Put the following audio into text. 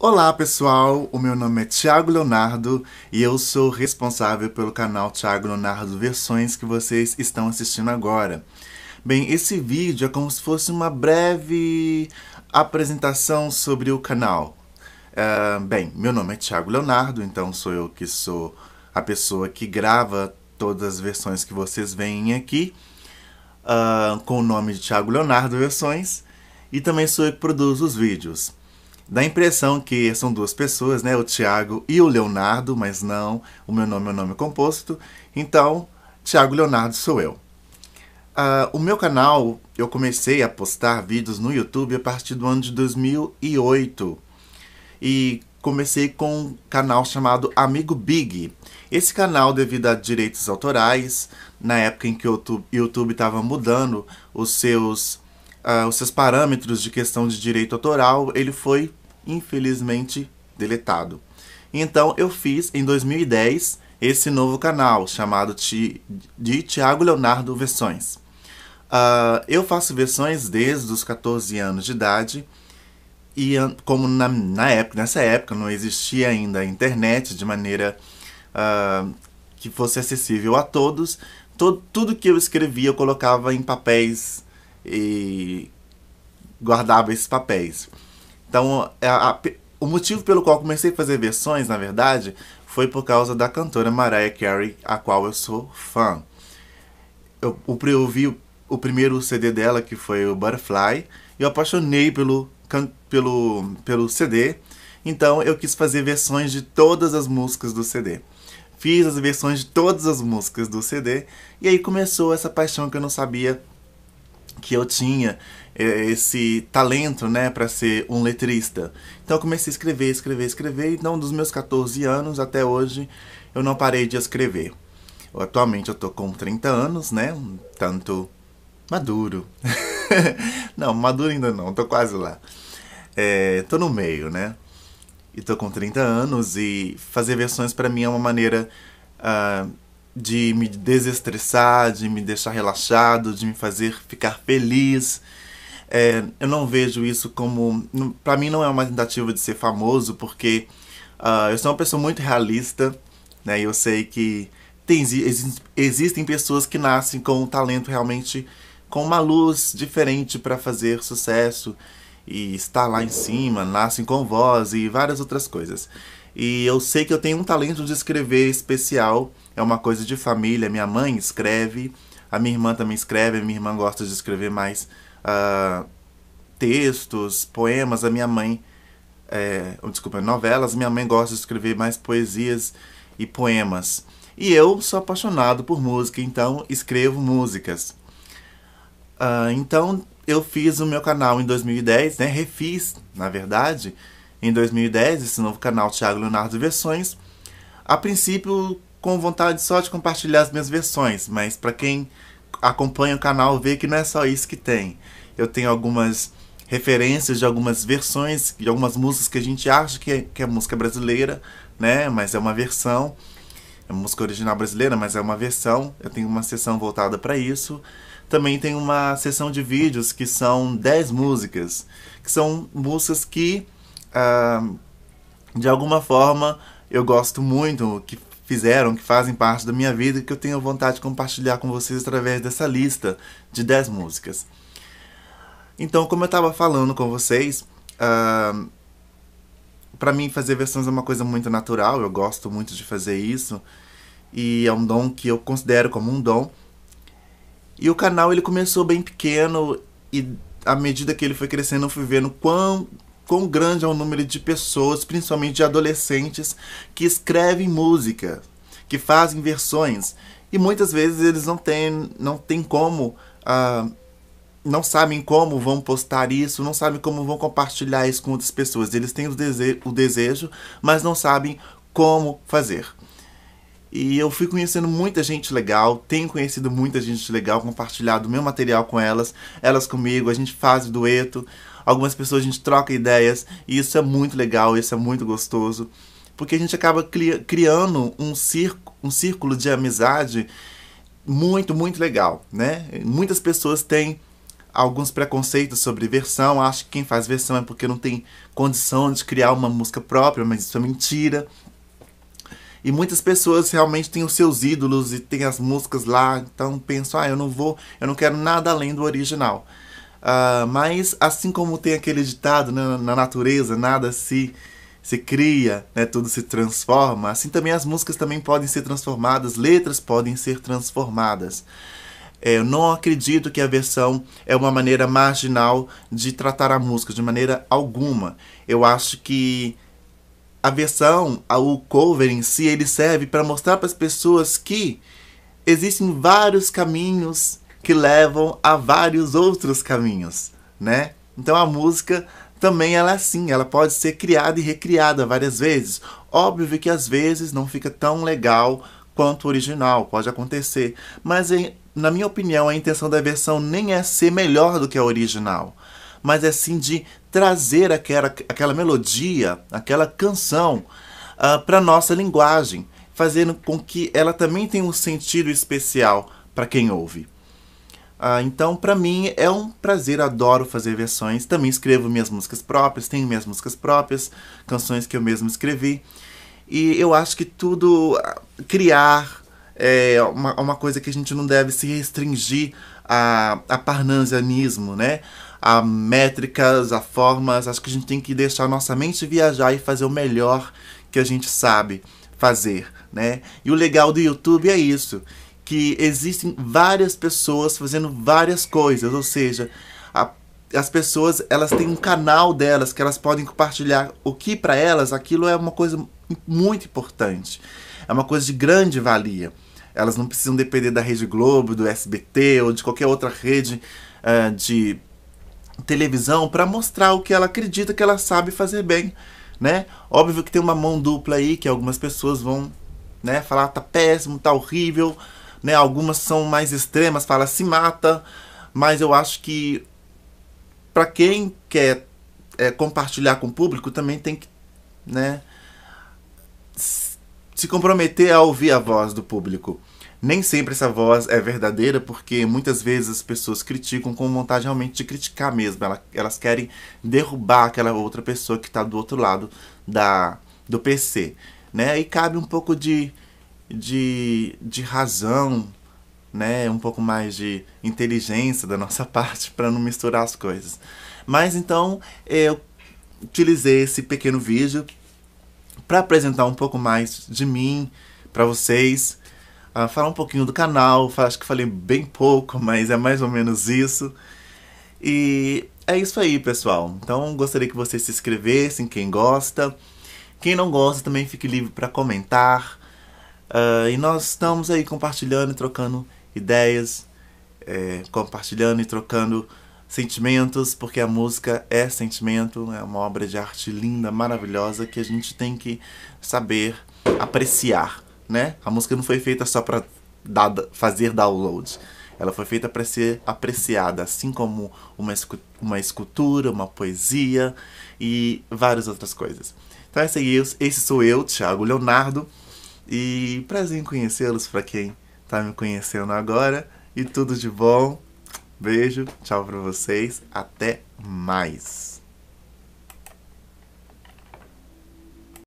Olá pessoal, o meu nome é Thiago Leonardo e eu sou responsável pelo canal Thiago Leonardo Versões que vocês estão assistindo agora. Bem, esse vídeo é como se fosse uma breve apresentação sobre o canal. Uh, bem, meu nome é Thiago Leonardo, então sou eu que sou a pessoa que grava todas as versões que vocês veem aqui, uh, com o nome de Thiago Leonardo Versões, e também sou eu que produzo os vídeos. Dá a impressão que são duas pessoas, né? O Tiago e o Leonardo, mas não, o meu nome é um nome composto. Então, Tiago Leonardo sou eu. Uh, o meu canal, eu comecei a postar vídeos no YouTube a partir do ano de 2008. E comecei com um canal chamado Amigo Big. Esse canal, devido a direitos autorais, na época em que o YouTube estava mudando os seus, uh, os seus parâmetros de questão de direito autoral, ele foi infelizmente deletado. Então eu fiz em 2010 esse novo canal chamado de Tiago Leonardo Versões. Uh, eu faço versões desde os 14 anos de idade e como na, na época, nessa época não existia ainda a internet de maneira uh, que fosse acessível a todos, todo, tudo que eu escrevia eu colocava em papéis e guardava esses papéis. Então, é, a, a, o motivo pelo qual comecei a fazer versões, na verdade, foi por causa da cantora Mariah Carey, a qual eu sou fã. Eu, eu, eu vi o primeiro CD dela, que foi o Butterfly, e eu apaixonei pelo, pelo, pelo CD, então eu quis fazer versões de todas as músicas do CD. Fiz as versões de todas as músicas do CD, e aí começou essa paixão que eu não sabia que eu tinha é, esse talento, né, para ser um letrista. Então eu comecei a escrever, escrever, escrever. Então dos meus 14 anos até hoje eu não parei de escrever. Atualmente eu tô com 30 anos, né, um tanto maduro. não, maduro ainda não, tô quase lá. É, tô no meio, né? E tô com 30 anos e fazer versões para mim é uma maneira uh, de me desestressar, de me deixar relaxado, de me fazer ficar feliz. É, eu não vejo isso como. Para mim, não é uma tentativa de ser famoso, porque uh, eu sou uma pessoa muito realista, né? E eu sei que tem, ex, existem pessoas que nascem com um talento realmente com uma luz diferente para fazer sucesso e estar lá em cima, nascem com voz e várias outras coisas. E eu sei que eu tenho um talento de escrever especial, é uma coisa de família. Minha mãe escreve, a minha irmã também escreve, a minha irmã gosta de escrever mais uh, textos, poemas. A minha mãe, é, oh, desculpa, novelas. Minha mãe gosta de escrever mais poesias e poemas. E eu sou apaixonado por música, então escrevo músicas. Uh, então eu fiz o meu canal em 2010, né? Refiz, na verdade em 2010, esse novo canal Thiago Leonardo Versões, a princípio com vontade só de compartilhar as minhas versões, mas para quem acompanha o canal vê que não é só isso que tem. Eu tenho algumas referências de algumas versões, de algumas músicas que a gente acha que é, que é música brasileira, né? Mas é uma versão, é música original brasileira, mas é uma versão. Eu tenho uma sessão voltada para isso. Também tem uma sessão de vídeos que são 10 músicas, que são músicas que de alguma forma eu gosto muito, que fizeram, que fazem parte da minha vida, que eu tenho vontade de compartilhar com vocês através dessa lista de 10 músicas. Então, como eu estava falando com vocês, uh, para mim fazer versões é uma coisa muito natural, eu gosto muito de fazer isso e é um dom que eu considero como um dom. E o canal ele começou bem pequeno e à medida que ele foi crescendo eu fui vendo quão quão grande é o número de pessoas, principalmente de adolescentes, que escrevem música, que fazem versões. E muitas vezes eles não têm, não têm como. Uh, não sabem como vão postar isso, não sabem como vão compartilhar isso com outras pessoas. Eles têm o, dese o desejo, mas não sabem como fazer. E eu fui conhecendo muita gente legal, tenho conhecido muita gente legal, compartilhado meu material com elas, elas comigo, a gente faz dueto algumas pessoas a gente troca ideias, e isso é muito legal, isso é muito gostoso, porque a gente acaba cri criando um, um círculo de amizade muito, muito legal, né? Muitas pessoas têm alguns preconceitos sobre versão, acho que quem faz versão é porque não tem condição de criar uma música própria, mas isso é mentira. E muitas pessoas realmente têm os seus ídolos e têm as músicas lá, então pensam, ah, eu não vou, eu não quero nada além do original. Uh, mas assim como tem aquele ditado né, na natureza, nada se se cria, né, tudo se transforma. Assim também as músicas também podem ser transformadas, letras podem ser transformadas. É, eu não acredito que a versão é uma maneira marginal de tratar a música de maneira alguma. Eu acho que a versão, o cover em si, ele serve para mostrar para as pessoas que existem vários caminhos que levam a vários outros caminhos, né? Então a música também ela é assim, ela pode ser criada e recriada várias vezes. Óbvio que às vezes não fica tão legal quanto o original, pode acontecer, mas na minha opinião a intenção da versão nem é ser melhor do que a original, mas é sim de trazer aquela, aquela melodia, aquela canção uh, ah, para nossa linguagem, fazendo com que ela também tenha um sentido especial para quem ouve. Ah, então, para mim, é um prazer, adoro fazer versões. Também escrevo minhas músicas próprias, tenho minhas músicas próprias, canções que eu mesmo escrevi. E eu acho que tudo, ah, criar, é uma, uma coisa que a gente não deve se restringir a, a parnasianismo, né? A métricas, a formas. Acho que a gente tem que deixar nossa mente viajar e fazer o melhor que a gente sabe fazer, né? E o legal do YouTube é isso que existem várias pessoas fazendo várias coisas, ou seja, a, as pessoas elas têm um canal delas que elas podem compartilhar o que para elas aquilo é uma coisa muito importante, é uma coisa de grande valia. Elas não precisam depender da Rede Globo, do SBT ou de qualquer outra rede uh, de televisão para mostrar o que ela acredita que ela sabe fazer bem, né? Óbvio que tem uma mão dupla aí que algumas pessoas vão, né, falar tá péssimo, tá horrível, né? Algumas são mais extremas, fala se mata, mas eu acho que para quem quer é, compartilhar com o público também tem que, né? Se comprometer a ouvir a voz do público. Nem sempre essa voz é verdadeira, porque muitas vezes as pessoas criticam com vontade realmente de criticar mesmo. Elas querem derrubar aquela outra pessoa que está do outro lado da, do PC. Né? E cabe um pouco de de, de razão, né? Um pouco mais de inteligência da nossa parte para não misturar as coisas. Mas então eu utilizei esse pequeno vídeo para apresentar um pouco mais de mim para vocês, uh, falar um pouquinho do canal. Acho que falei bem pouco, mas é mais ou menos isso. E é isso aí, pessoal. Então gostaria que vocês se inscrevessem, quem gosta. Quem não gosta também fique livre para comentar, Uh, e nós estamos aí compartilhando e trocando ideias, é, compartilhando e trocando sentimentos, porque a música é sentimento, é uma obra de arte linda, maravilhosa, que a gente tem que saber apreciar, né? A música não foi feita só para fazer download. Ela foi feita para ser apreciada, assim como uma, uma escultura, uma poesia e várias outras coisas. Então, esse, é esse sou eu, Thiago Leonardo. E prazer em conhecê-los para quem está me conhecendo agora. E tudo de bom. Beijo, tchau para vocês. Até mais.